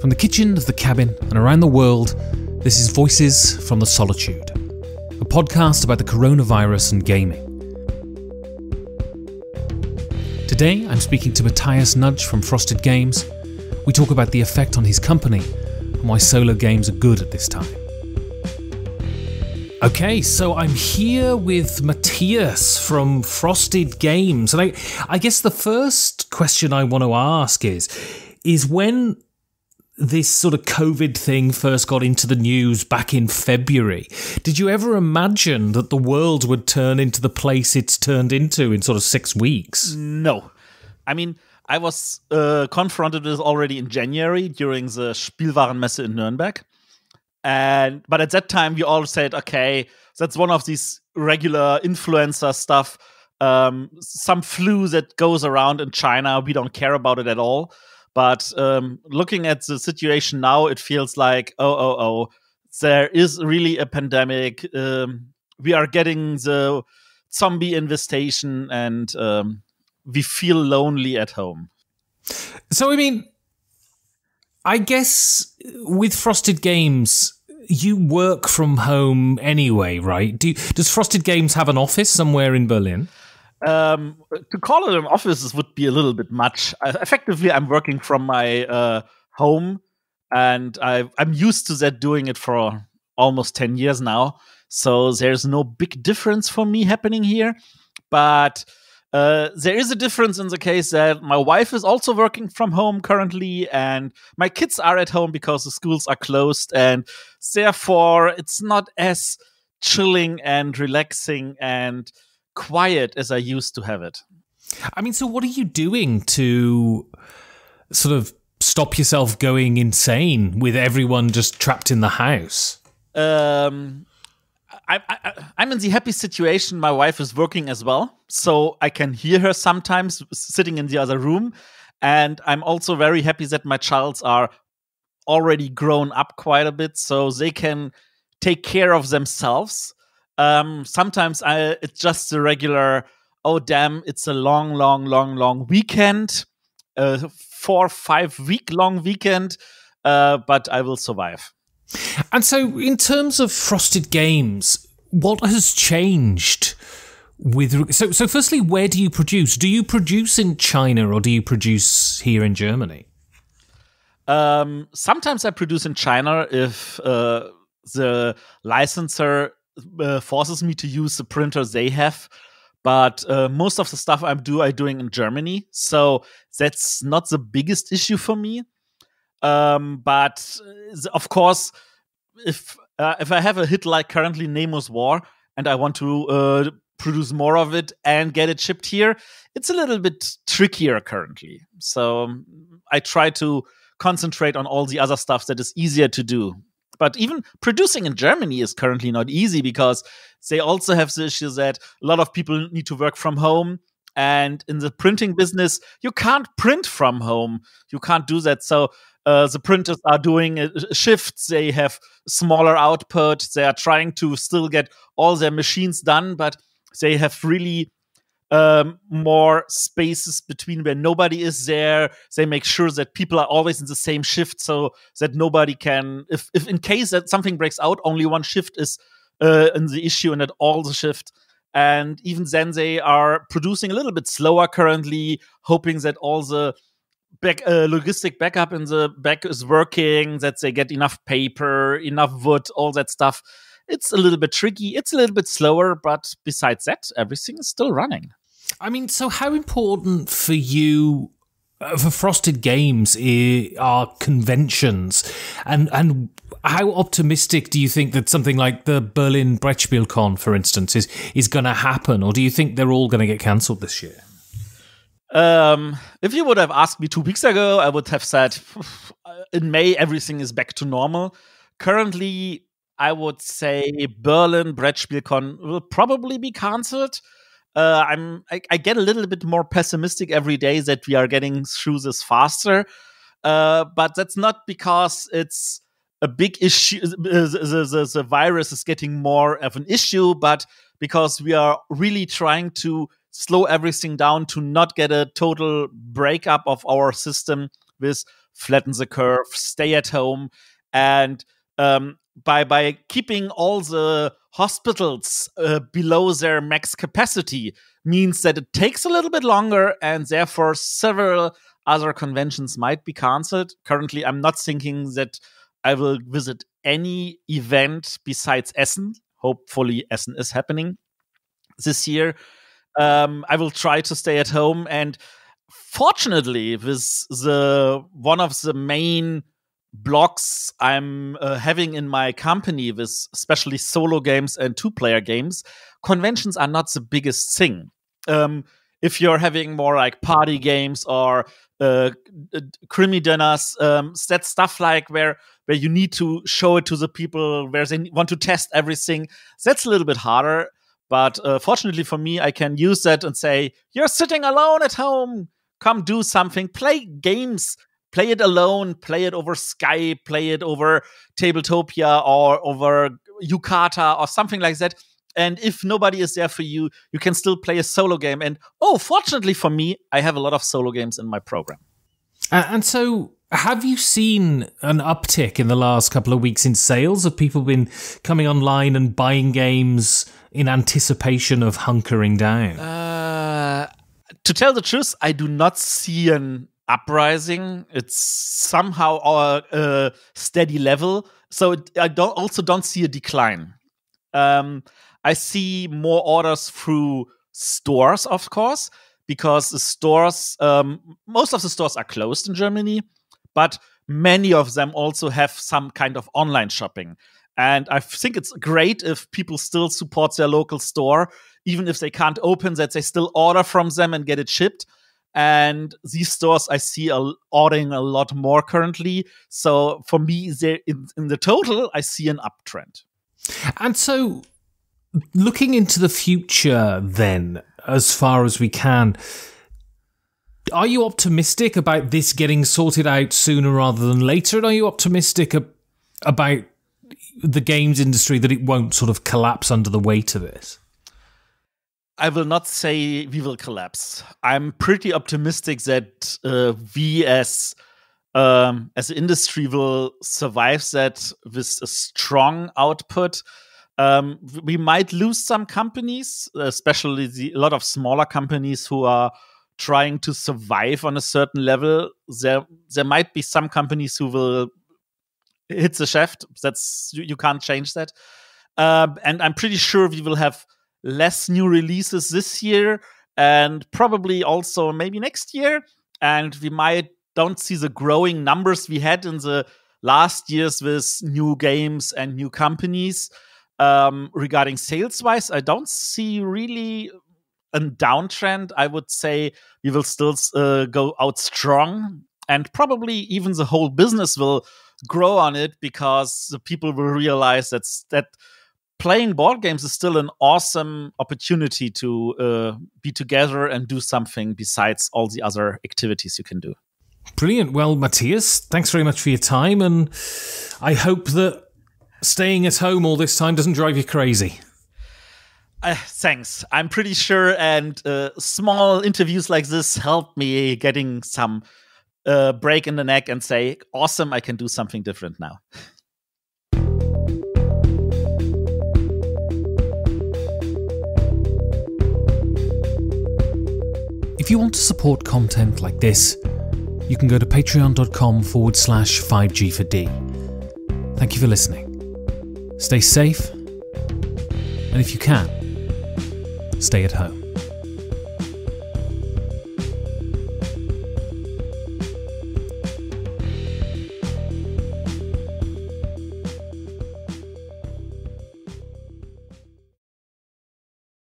From the kitchen of the cabin and around the world, this is Voices from the Solitude, a podcast about the coronavirus and gaming. Today, I'm speaking to Matthias Nudge from Frosted Games. We talk about the effect on his company and why solo games are good at this time. Okay, so I'm here with Matthias from Frosted Games. And I, I guess the first question I want to ask is is when this sort of COVID thing first got into the news back in February, did you ever imagine that the world would turn into the place it's turned into in sort of six weeks? No. I mean, I was uh, confronted with already in January during the Spielwarenmesse in Nuremberg. And but at that time, we all said, okay, that's one of these regular influencer stuff, um, some flu that goes around in China. We don't care about it at all. But um, looking at the situation now, it feels like, oh, oh, oh, there is really a pandemic. Um, we are getting the zombie infestation and um, we feel lonely at home. So, I mean, I guess with Frosted Games, you work from home anyway, right? Do, does Frosted Games have an office somewhere in Berlin? Um, to call it an office would be a little bit much. I, effectively, I'm working from my uh, home, and I, am used to that doing it for almost 10 years now. So there's no big difference for me happening here. But uh, there is a difference in the case that my wife is also working from home currently, and my kids are at home because the schools are closed, and therefore it's not as chilling and relaxing and quiet as I used to have it. I mean, so what are you doing to sort of stop yourself going insane with everyone just trapped in the house? Um, I, I, I'm in the happy situation. My wife is working as well, so I can hear her sometimes sitting in the other room. And I'm also very happy that my childs are already grown up quite a bit, so they can take care of themselves um, sometimes I, it's just the regular, oh, damn, it's a long, long, long, long weekend, a four, five week long weekend, uh, but I will survive. And so, in terms of Frosted Games, what has changed? With so, so firstly, where do you produce? Do you produce in China or do you produce here in Germany? Um, sometimes I produce in China if uh, the licensor uh, forces me to use the printer they have but uh, most of the stuff i do i doing in germany so that's not the biggest issue for me um, but uh, of course if uh, if i have a hit like currently nameless war and i want to uh, produce more of it and get it shipped here it's a little bit trickier currently so um, i try to concentrate on all the other stuff that is easier to do but even producing in Germany is currently not easy because they also have the issue that a lot of people need to work from home. And in the printing business, you can't print from home. You can't do that. So uh, the printers are doing uh, uh, shifts. They have smaller output. They are trying to still get all their machines done, but they have really um, more spaces between where nobody is there. They make sure that people are always in the same shift so that nobody can, if, if in case that something breaks out, only one shift is uh, in the issue and that all the shift. And even then, they are producing a little bit slower currently, hoping that all the back uh, logistic backup in the back is working, that they get enough paper, enough wood, all that stuff. It's a little bit tricky, it's a little bit slower, but besides that, everything is still running. I mean, so how important for you uh, for Frosted Games are conventions, and and how optimistic do you think that something like the Berlin Brettspielkon, for instance, is is going to happen, or do you think they're all going to get cancelled this year? Um, if you would have asked me two weeks ago, I would have said uh, in May everything is back to normal. Currently, I would say Berlin Brettspielcon will probably be cancelled. Uh, I'm I, I, get a little bit more pessimistic every day that we are getting through this faster, uh, but that's not because it's a big issue. The, the, the virus is getting more of an issue, but because we are really trying to slow everything down to not get a total breakup of our system with flatten the curve, stay at home, and um, by by keeping all the hospitals uh, below their max capacity means that it takes a little bit longer and therefore several other conventions might be cancelled currently i'm not thinking that i will visit any event besides essen hopefully essen is happening this year um, i will try to stay at home and fortunately with the one of the main blocks I'm uh, having in my company with especially solo games and two player games, conventions are not the biggest thing. Um, if you're having more like party games or uh, dinners, um, that stuff like where where you need to show it to the people, where they want to test everything, that's a little bit harder. But uh, fortunately for me, I can use that and say, "You're sitting alone at home. Come do something. Play games play it alone, play it over Skype, play it over Tabletopia or over Yukata or something like that. And if nobody is there for you, you can still play a solo game. And oh, fortunately for me, I have a lot of solo games in my program. Uh, and so, have you seen an uptick in the last couple of weeks in sales? Have people been coming online and buying games in anticipation of hunkering down? Uh, to tell the truth, I do not see an uprising. It's somehow a uh, uh, steady level. So it, I don't also don't see a decline. Um, I see more orders through stores, of course, because the stores, um, most of the stores are closed in Germany, but many of them also have some kind of online shopping. And I think it's great if people still support their local store, even if they can't open that, they still order from them and get it shipped and these stores I see are ordering a lot more currently. So for me, there in, in the total, I see an uptrend. And so, looking into the future, then as far as we can. Are you optimistic about this getting sorted out sooner rather than later? And are you optimistic ab- about the games industry that it won't sort of collapse under the weight of it? I will not say we will collapse. I'm pretty optimistic that uh, we as um, as an industry will survive that with a strong output. Um, we might lose some companies, especially the, a lot of smaller companies who are trying to survive on a certain level. There, there might be some companies who will hit the shaft. That's you, you can't change that. Um, and I'm pretty sure we will have less new releases this year and probably also maybe next year. And we might don't see the growing numbers we had in the last years with new games and new companies. Um, regarding sales wise, I don't see really a downtrend. I would say we will still uh, go out strong, and probably even the whole business will grow on it because the people will realize that's that playing board games is still an awesome opportunity to uh, be together and do something besides all the other activities you can do. Brilliant. Well, Matthias, thanks very much for your time. And I hope that staying at home all this time doesn't drive you crazy. Uh, thanks. I'm pretty sure, and uh, small interviews like this help me getting some uh, break in the neck and say, awesome, I can do something different now. If you want to support content like this, you can go to patreon.com forward slash 5G4D. Thank you for listening. Stay safe, and if you can, stay at home.